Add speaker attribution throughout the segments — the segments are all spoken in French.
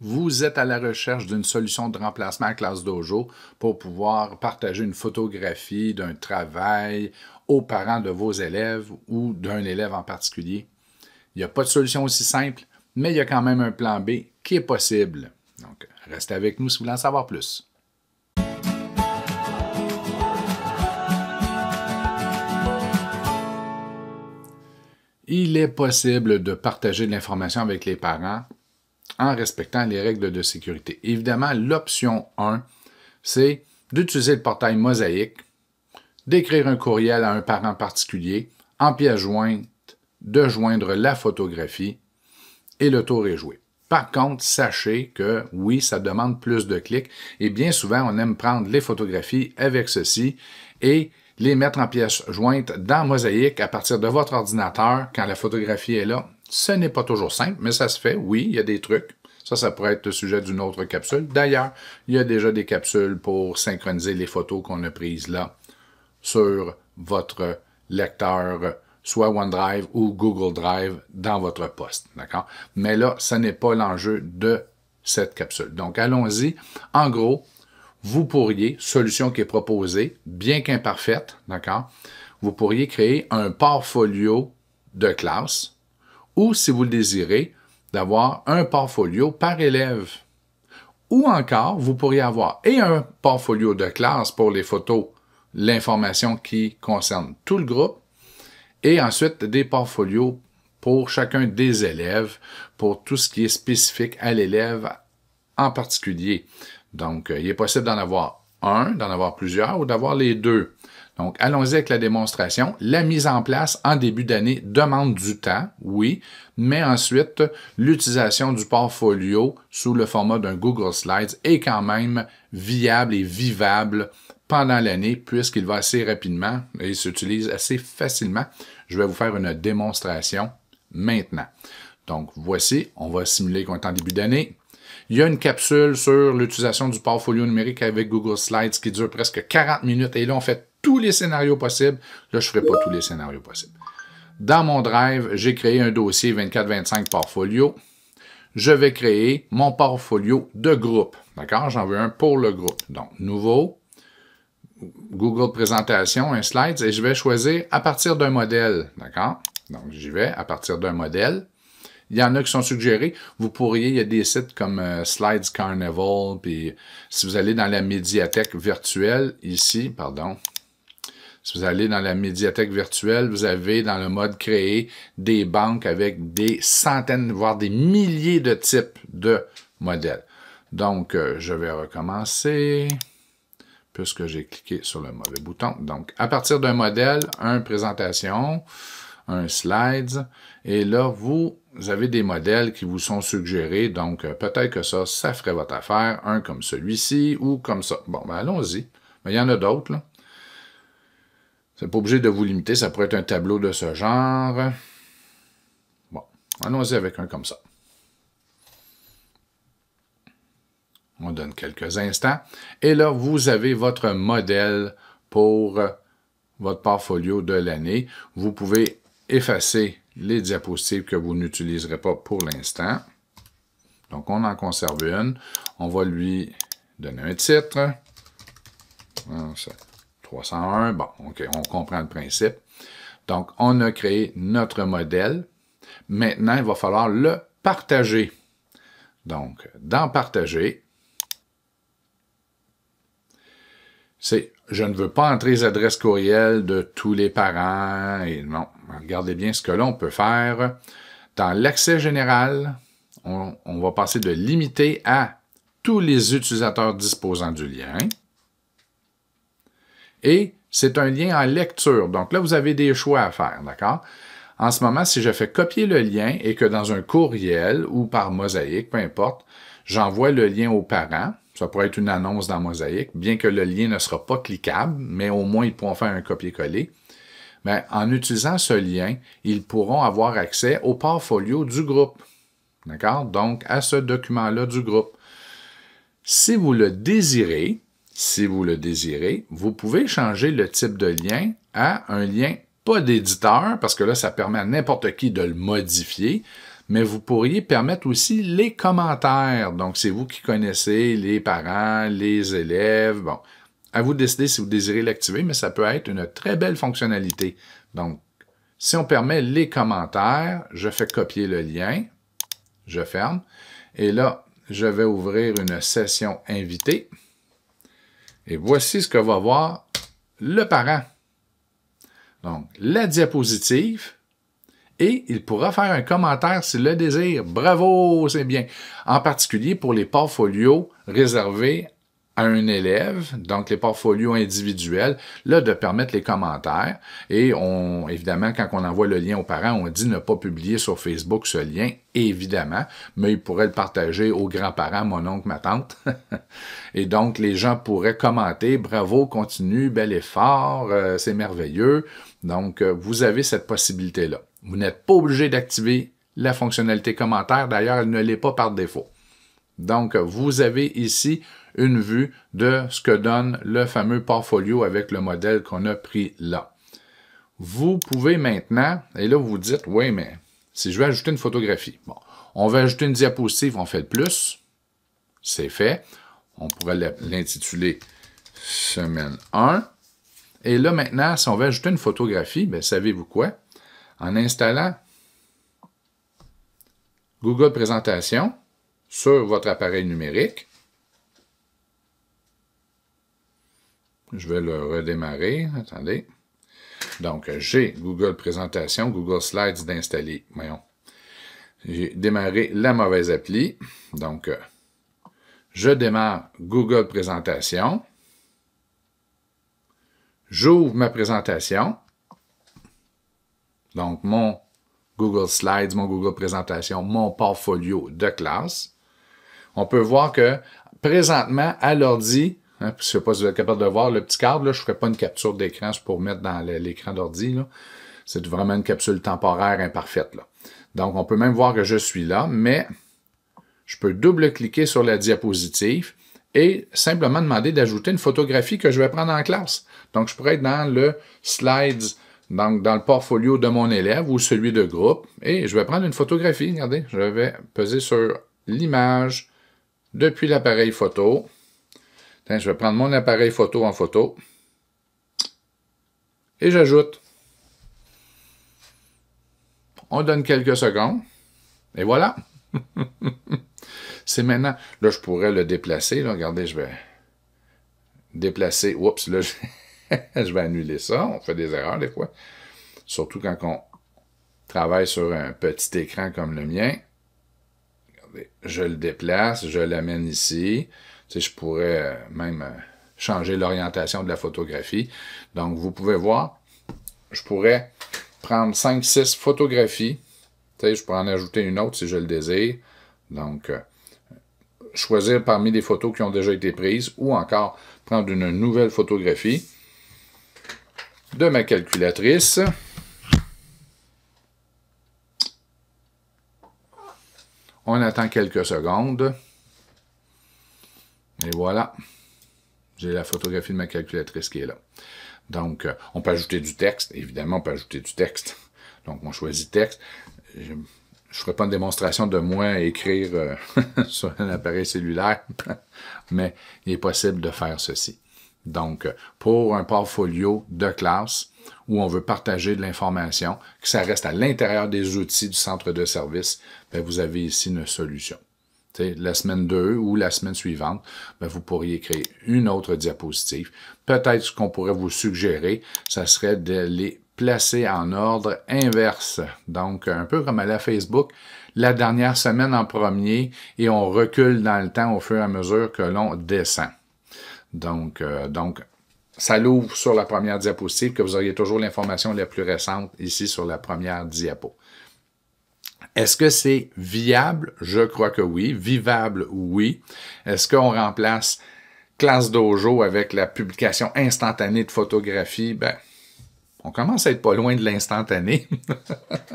Speaker 1: vous êtes à la recherche d'une solution de remplacement à classe dojo pour pouvoir partager une photographie d'un travail aux parents de vos élèves ou d'un élève en particulier. Il n'y a pas de solution aussi simple, mais il y a quand même un plan B qui est possible. Donc, restez avec nous si vous voulez en savoir plus. Il est possible de partager de l'information avec les parents en respectant les règles de sécurité. Évidemment, l'option 1, c'est d'utiliser le portail Mosaïque, d'écrire un courriel à un parent particulier en pièce jointe, de joindre la photographie et le tour est joué. Par contre, sachez que oui, ça demande plus de clics et bien souvent, on aime prendre les photographies avec ceci et les mettre en pièce jointe dans Mosaïque à partir de votre ordinateur quand la photographie est là ce n'est pas toujours simple, mais ça se fait. Oui, il y a des trucs. Ça, ça pourrait être le sujet d'une autre capsule. D'ailleurs, il y a déjà des capsules pour synchroniser les photos qu'on a prises là sur votre lecteur, soit OneDrive ou Google Drive dans votre poste. D'accord? Mais là, ce n'est pas l'enjeu de cette capsule. Donc, allons-y. En gros, vous pourriez, solution qui est proposée, bien qu'imparfaite, d'accord? Vous pourriez créer un portfolio de classe ou, si vous le désirez, d'avoir un portfolio par élève. Ou encore, vous pourriez avoir et un portfolio de classe pour les photos, l'information qui concerne tout le groupe, et ensuite des portfolios pour chacun des élèves, pour tout ce qui est spécifique à l'élève en particulier. Donc, euh, il est possible d'en avoir un, d'en avoir plusieurs ou d'avoir les deux. Donc, allons-y avec la démonstration. La mise en place en début d'année demande du temps, oui, mais ensuite, l'utilisation du portfolio sous le format d'un Google Slides est quand même viable et vivable pendant l'année puisqu'il va assez rapidement et s'utilise assez facilement. Je vais vous faire une démonstration maintenant. Donc, voici, on va simuler qu'on est en début d'année. Il y a une capsule sur l'utilisation du portfolio numérique avec Google Slides qui dure presque 40 minutes. Et là, on fait tous les scénarios possibles. Là, je ne ferai pas tous les scénarios possibles. Dans mon Drive, j'ai créé un dossier 24-25 portfolio. Je vais créer mon portfolio de groupe. D'accord? J'en veux un pour le groupe. Donc, nouveau, Google Présentation, un slide et je vais choisir à partir d'un modèle. D'accord? Donc, j'y vais à partir d'un modèle. Il y en a qui sont suggérés. Vous pourriez, il y a des sites comme euh, Slides Carnival, puis si vous allez dans la médiathèque virtuelle, ici, pardon, si vous allez dans la médiathèque virtuelle, vous avez dans le mode créer des banques avec des centaines, voire des milliers de types de modèles. Donc, euh, je vais recommencer puisque j'ai cliqué sur le mauvais bouton. Donc, à partir d'un modèle, un présentation, un slide, et là, vous vous avez des modèles qui vous sont suggérés, donc euh, peut-être que ça, ça ferait votre affaire, un comme celui-ci ou comme ça. Bon, ben allons-y. Mais il y en a d'autres, Ce C'est pas obligé de vous limiter, ça pourrait être un tableau de ce genre. Bon, allons-y avec un comme ça. On donne quelques instants. Et là, vous avez votre modèle pour votre portfolio de l'année. Vous pouvez effacer les diapositives que vous n'utiliserez pas pour l'instant. Donc, on en conserve une. On va lui donner un titre. 301. Bon, OK, on comprend le principe. Donc, on a créé notre modèle. Maintenant, il va falloir le partager. Donc, dans Partager, C'est, je ne veux pas entrer les adresses courriel de tous les parents. Et non, regardez bien ce que l'on peut faire. Dans l'accès général, on, on va passer de limiter à tous les utilisateurs disposant du lien. Et c'est un lien en lecture. Donc là, vous avez des choix à faire, d'accord? En ce moment, si je fais copier le lien et que dans un courriel ou par mosaïque, peu importe, j'envoie le lien aux parents, ça pourrait être une annonce dans Mosaïque, bien que le lien ne sera pas cliquable, mais au moins ils pourront faire un copier-coller. Mais ben, en utilisant ce lien, ils pourront avoir accès au portfolio du groupe. D'accord? Donc, à ce document-là du groupe. Si vous le désirez, si vous le désirez, vous pouvez changer le type de lien à un lien pas d'éditeur, parce que là, ça permet à n'importe qui de le modifier mais vous pourriez permettre aussi les commentaires. Donc, c'est vous qui connaissez les parents, les élèves. Bon, à vous de décider si vous désirez l'activer, mais ça peut être une très belle fonctionnalité. Donc, si on permet les commentaires, je fais copier le lien, je ferme, et là, je vais ouvrir une session invitée. Et voici ce que va voir le parent. Donc, la diapositive, et il pourra faire un commentaire s'il le désire. Bravo, c'est bien. En particulier pour les portfolios réservés à un élève, donc les portfolios individuels, là, de permettre les commentaires. Et on, évidemment, quand on envoie le lien aux parents, on dit ne pas publier sur Facebook ce lien, évidemment, mais il pourrait le partager aux grands-parents, mon oncle, ma tante. et donc, les gens pourraient commenter, bravo, continue, bel effort, euh, c'est merveilleux. Donc, euh, vous avez cette possibilité-là. Vous n'êtes pas obligé d'activer la fonctionnalité commentaire. D'ailleurs, elle ne l'est pas par défaut. Donc, vous avez ici une vue de ce que donne le fameux portfolio avec le modèle qu'on a pris là. Vous pouvez maintenant, et là, vous vous dites, oui, mais si je veux ajouter une photographie, bon, on va ajouter une diapositive, on fait le plus. C'est fait. On pourrait l'intituler semaine 1. Et là, maintenant, si on veut ajouter une photographie, ben, savez-vous quoi? en installant Google Présentation sur votre appareil numérique. Je vais le redémarrer. Attendez. Donc, j'ai Google Présentation, Google Slides d'installer. Voyons. J'ai démarré la mauvaise appli. Donc, euh, je démarre Google Présentation. J'ouvre ma présentation. Donc, mon Google Slides, mon Google Présentation, mon portfolio de classe. On peut voir que présentement, à l'ordi, hein, je ne sais pas si vous êtes capable de voir le petit cadre, je ne ferai pas une capture d'écran pour mettre dans l'écran d'ordi. C'est vraiment une capsule temporaire imparfaite. Là. Donc, on peut même voir que je suis là, mais je peux double-cliquer sur la diapositive et simplement demander d'ajouter une photographie que je vais prendre en classe. Donc, je pourrais être dans le Slides donc dans le portfolio de mon élève ou celui de groupe, et je vais prendre une photographie. Regardez, je vais peser sur l'image depuis l'appareil photo. je vais prendre mon appareil photo en photo. Et j'ajoute. On donne quelques secondes. Et voilà. C'est maintenant. Là, je pourrais le déplacer. regardez, je vais déplacer. Oups, là, j'ai... je vais annuler ça. On fait des erreurs des fois. Surtout quand on travaille sur un petit écran comme le mien. je le déplace, je l'amène ici. Tu sais, je pourrais euh, même euh, changer l'orientation de la photographie. Donc, vous pouvez voir, je pourrais prendre 5-6 photographies. Tu sais, je pourrais en ajouter une autre si je le désire. Donc, euh, choisir parmi des photos qui ont déjà été prises ou encore prendre une nouvelle photographie de ma calculatrice. On attend quelques secondes. Et voilà. J'ai la photographie de ma calculatrice qui est là. Donc, euh, on peut ajouter du texte. Évidemment, on peut ajouter du texte. Donc, on choisit texte. Je ne ferai pas une démonstration de moi écrire euh, sur un appareil cellulaire, mais il est possible de faire ceci. Donc, pour un portfolio de classe où on veut partager de l'information, que ça reste à l'intérieur des outils du centre de service, ben, vous avez ici une solution. la semaine 2 ou la semaine suivante, ben, vous pourriez créer une autre diapositive. Peut-être ce qu'on pourrait vous suggérer, ça serait de les placer en ordre inverse. Donc, un peu comme à la Facebook, la dernière semaine en premier et on recule dans le temps au fur et à mesure que l'on descend. Donc, euh, donc ça l'ouvre sur la première diapositive, que vous auriez toujours l'information la plus récente ici sur la première diapo. Est-ce que c'est viable? Je crois que oui. Vivable, oui. Est-ce qu'on remplace classe dojo avec la publication instantanée de photographies? Ben, on commence à être pas loin de l'instantané.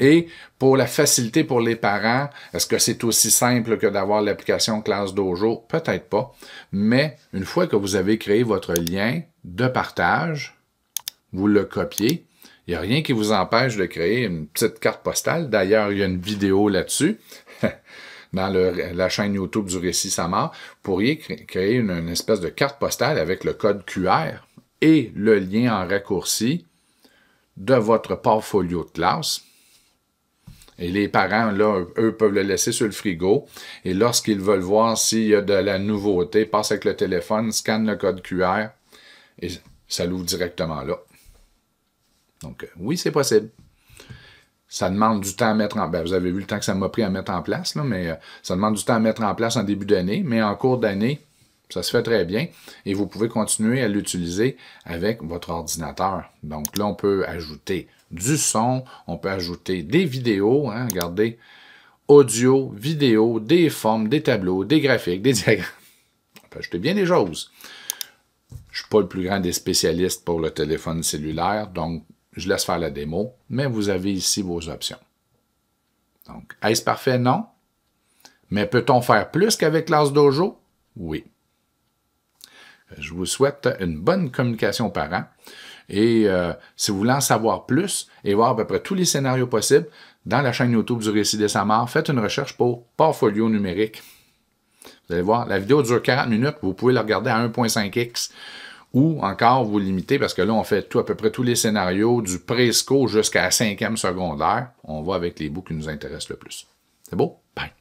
Speaker 1: Et pour la facilité pour les parents, est-ce que c'est aussi simple que d'avoir l'application Classe Dojo? Peut-être pas. Mais une fois que vous avez créé votre lien de partage, vous le copiez. Il n'y a rien qui vous empêche de créer une petite carte postale. D'ailleurs, il y a une vidéo là-dessus. dans la chaîne YouTube du Récit Samar, vous pourriez créer une, espèce de carte postale avec le code QR et le lien en raccourci de votre portfolio de classe. Et les parents, eux, peuvent le laisser sur le frigo. Et lorsqu'ils veulent voir s'il y a de la nouveauté, passe avec le téléphone, scanne le code QR et ça l'ouvre directement là. Donc, euh, oui, c'est possible. Ça demande du temps à mettre en place. Ben, vous avez vu le temps que ça m'a pris à mettre en place, mais euh, ça demande du temps à mettre en place en début d'année, mais en cours d'année, ça se fait très bien et vous pouvez continuer à l'utiliser avec votre ordinateur. Donc là, on peut ajouter du son, on peut ajouter des vidéos. Hein, regardez, audio, vidéo, des formes, des tableaux, des graphiques, des diagrammes. On peut ajouter bien des choses. Je ne suis pas le plus grand des spécialistes pour le téléphone cellulaire, donc je laisse faire la démo, mais vous avez ici vos options. Donc, est-ce parfait? Non. Mais peut-on faire plus qu'avec l'As Dojo? Oui. Je vous souhaite une bonne communication par an. Et euh, si vous voulez en savoir plus et voir à peu près tous les scénarios possibles, dans la chaîne YouTube du Récit des Samar, faites une recherche pour portfolio numérique. Vous allez voir, la vidéo dure 40 minutes, vous pouvez la regarder à 1.5x ou encore vous limiter, parce que là, on fait tout, à peu près tous les scénarios du presco jusqu'à la cinquième secondaire. On va avec les bouts qui nous intéressent le plus. C'est beau? Bye!